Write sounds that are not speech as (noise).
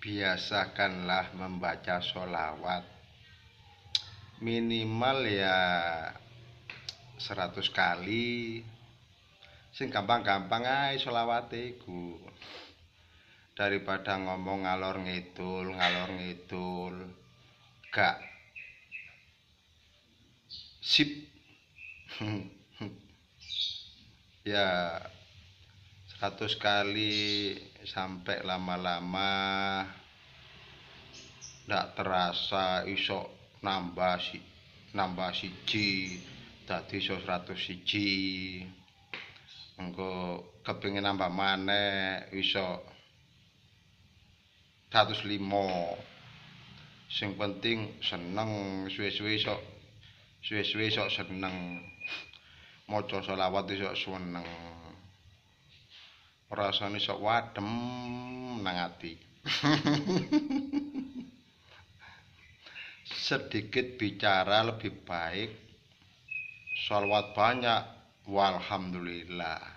biasakanlah membaca sholawat minimal ya 100 kali sing gampang-gampang ae selawate iku daripada ngomong ngalor ngidul ngalor ngidul gak sip (laughs) ya 100 kali sampai lama-lama ndak terasa iso nambah si nambah siji dadi iso 100 siji engko kepengin nambah maneh iso 105 sing penting seneng suwe-suwe iso suwe-suwe iso seneng maca selawat iso seneng rasane sok wadem nang ati (laughs) sedikit bicara lebih baik salawat banyak walhamdulillah